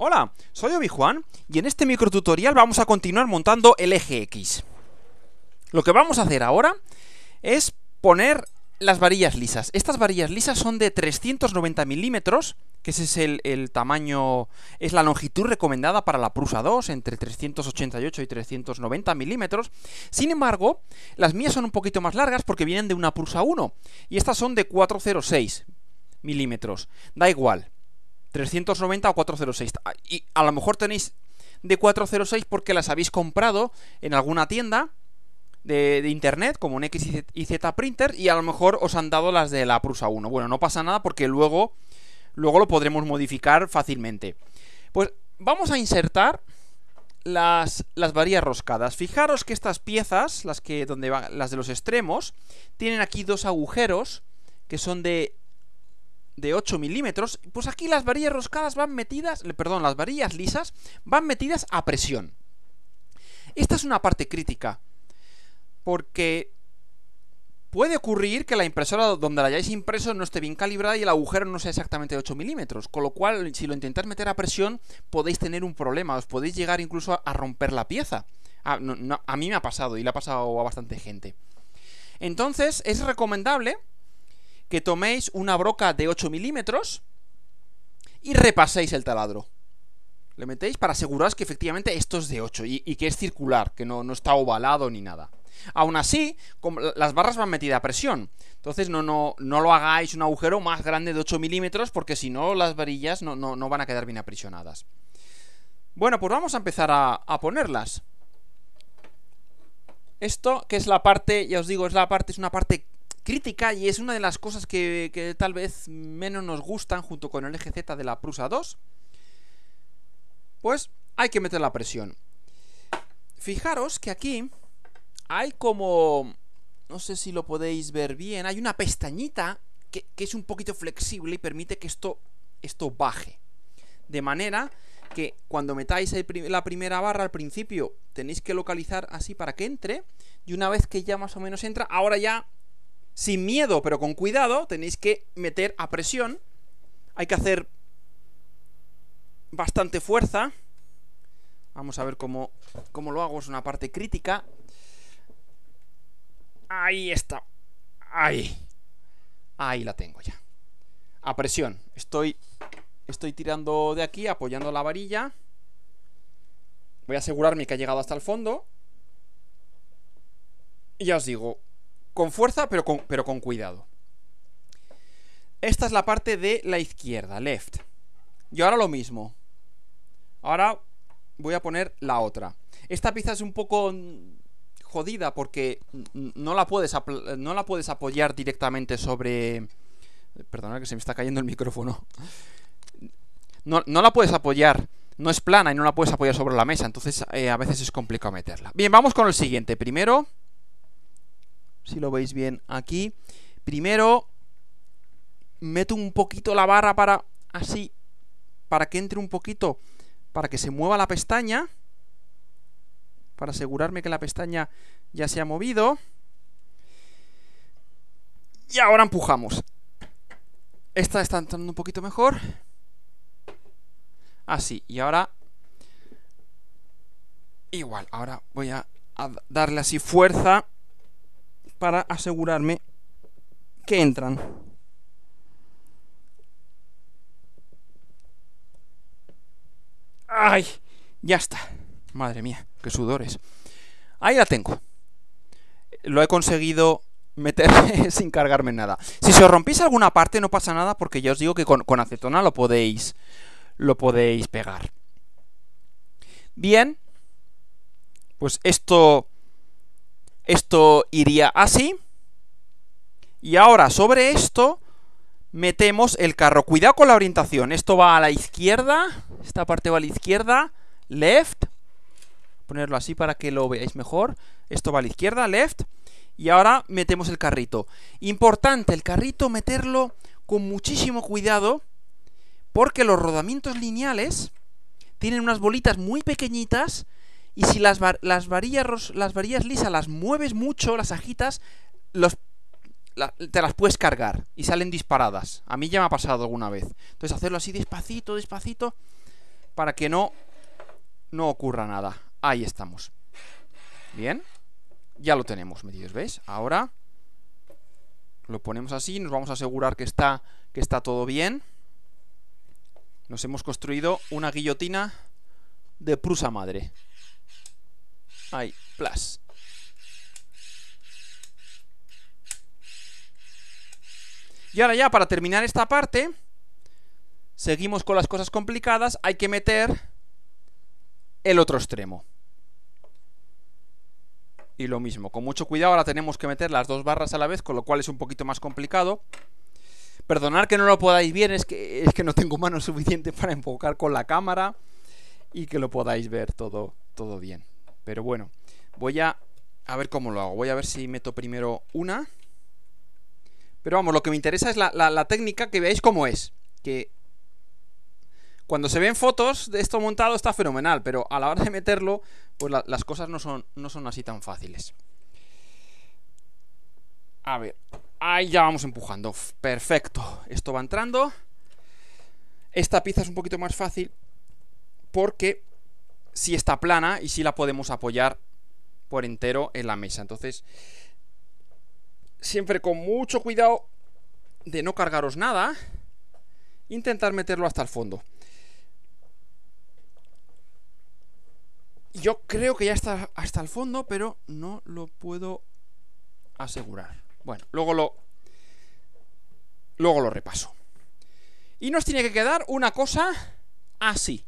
Hola, soy Obi-Juan y en este microtutorial vamos a continuar montando el eje X. Lo que vamos a hacer ahora es poner las varillas lisas. Estas varillas lisas son de 390 milímetros, que ese es el, el, tamaño, es la longitud recomendada para la Prusa 2, entre 388 y 390 milímetros. Sin embargo, las mías son un poquito más largas porque vienen de una Prusa 1, y estas son de 406 milímetros. Da igual. 390 o 406. Ah, y a lo mejor tenéis de 406 porque las habéis comprado en alguna tienda de, internet, como un X y Z Printer, y a lo mejor os han dado las de la Prusa 1. Bueno, no pasa nada porque luego, luego lo podremos modificar fácilmente. Pues vamos a insertar las, las varillas roscadas. Fijaros que estas piezas, las, que, donde van, las de los extremos, tienen aquí dos agujeros que son de de 8 milímetros, pues aquí las varillas roscadas van metidas, perdón, las varillas lisas van metidas a presión. Esta es una parte crítica, porque puede ocurrir que la impresora donde la hayáis impreso no esté bien calibrada y el agujero no sea exactamente de 8 milímetros, con lo cual si lo intentáis meter a presión podéis tener un problema, os podéis llegar incluso a romper la pieza. Ah, a mí me ha pasado y le ha pasado a bastante gente. Entonces es recomendable que toméis una broca de 8 milímetros y repaséis el taladro. Le metéis para aseguraros que efectivamente esto es de 8 y, que es circular, que no, no, está ovalado ni nada. Aún así, las barras van metidas a presión. Entonces no, no, no lo hagáis un agujero más grande de 8 milímetros porque si no las varillas no, van a quedar bien aprisionadas. Bueno, pues vamos a empezar a, a ponerlas. Esto, que es la parte, ya os digo, es la parte, es una parte crítica y es una de las cosas que, tal vez menos nos gustan junto con el eje Z de la Prusa 2, pues hay que meter la presión. Fijaros que aquí hay como... No sé si lo podéis ver bien. Hay una pestañita que, es un poquito flexible y permite que esto, esto baje. De manera que cuando metáis la primera barra al principio tenéis que localizar así para que entre y una vez que ya más o menos entra, ahora ya sin miedo, pero con cuidado, tenéis que meter a presión. Hay que hacer bastante fuerza. Vamos a ver cómo, cómo lo hago. Es una parte crítica. Ahí está. Ahí. Ahí la tengo ya. A presión. Estoy, estoy tirando de aquí, apoyando la varilla. Voy a asegurarme que ha llegado hasta el fondo. Y ya os digo, con fuerza, pero con, pero con cuidado. Esta es la parte de la izquierda, left. Y ahora lo mismo. Ahora voy a poner la otra. Esta pieza es un poco jodida porque no la puedes, no la puedes apoyar directamente sobre... Perdona que se me está cayendo el micrófono. No, la puedes apoyar. No es plana y no la puedes apoyar sobre la mesa. Entonces eh, a veces es complicado meterla. Bien, vamos con el siguiente. Primero si lo veis bien aquí. Primero, meto un poquito la barra para así, para que entre un poquito, para que se mueva la pestaña, para asegurarme que la pestaña ya se ha movido. Y ahora empujamos. Esta está entrando un poquito mejor. Así, y ahora... Igual, ahora voy a darle así fuerza para asegurarme que entran. ¡Ay! Ya está. Madre mía, qué sudores. Ahí la tengo. Lo he conseguido meter sin cargarme nada. Si se os rompís alguna parte no pasa nada porque ya os digo que con, con acetona lo podéis lo podéis pegar. Bien. Pues esto esto iría así. Y ahora sobre esto metemos el carro. Cuidado con la orientación. Esto va a la izquierda. Esta parte va a la izquierda. Left. Ponerlo así para que lo veáis mejor. Esto va a la izquierda. Left. Y ahora metemos el carrito. Importante, el carrito meterlo con muchísimo cuidado. Porque los rodamientos lineales tienen unas bolitas muy pequeñitas y si las, varillas, lisas las mueves mucho, las agitas, te las puedes cargar y salen disparadas. A mí ya me ha pasado alguna vez. Entonces hacerlo así despacito, despacito, para que no, no ocurra nada. Ahí estamos. Bien. Ya lo tenemos metidos, ¿veis? Ahora lo ponemos así, nos vamos a asegurar que está, que está todo bien. Nos hemos construido una guillotina de prusa madre. Ahí, plus. Y ahora ya, para terminar esta parte, seguimos con las cosas complicadas, hay que meter el otro extremo. Y lo mismo, con mucho cuidado ahora tenemos que meter las dos barras a la vez, con lo cual es un poquito más complicado. Perdonad que no lo podáis bien, es que, es que no tengo mano suficiente para enfocar con la cámara y que lo podáis ver todo, todo bien. Pero bueno, voy a, ver cómo lo hago. Voy a ver si meto primero una. Pero vamos, lo que me interesa es la, técnica, que veáis cómo es. Que cuando se ven fotos de esto montado está fenomenal, pero a la hora de meterlo, pues las cosas no son, no son así tan fáciles. A ver, ahí ya vamos empujando. Perfecto, esto va entrando. Esta pieza es un poquito más fácil porque si está plana y si la podemos apoyar por entero en la mesa. Entonces, siempre con mucho cuidado de no cargaros nada, intentar meterlo hasta el fondo. Yo creo que ya está hasta el fondo, pero no lo puedo asegurar. Bueno, luego lo luego lo repaso. Y nos tiene que quedar una cosa así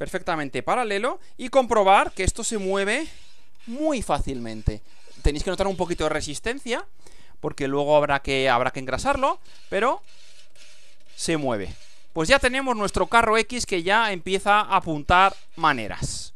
perfectamente paralelo y comprobar que esto se mueve muy fácilmente. Tenéis que notar un poquito de resistencia, porque luego habrá que, habrá que engrasarlo, pero se mueve. Pues ya tenemos nuestro carro X que ya empieza a apuntar maneras.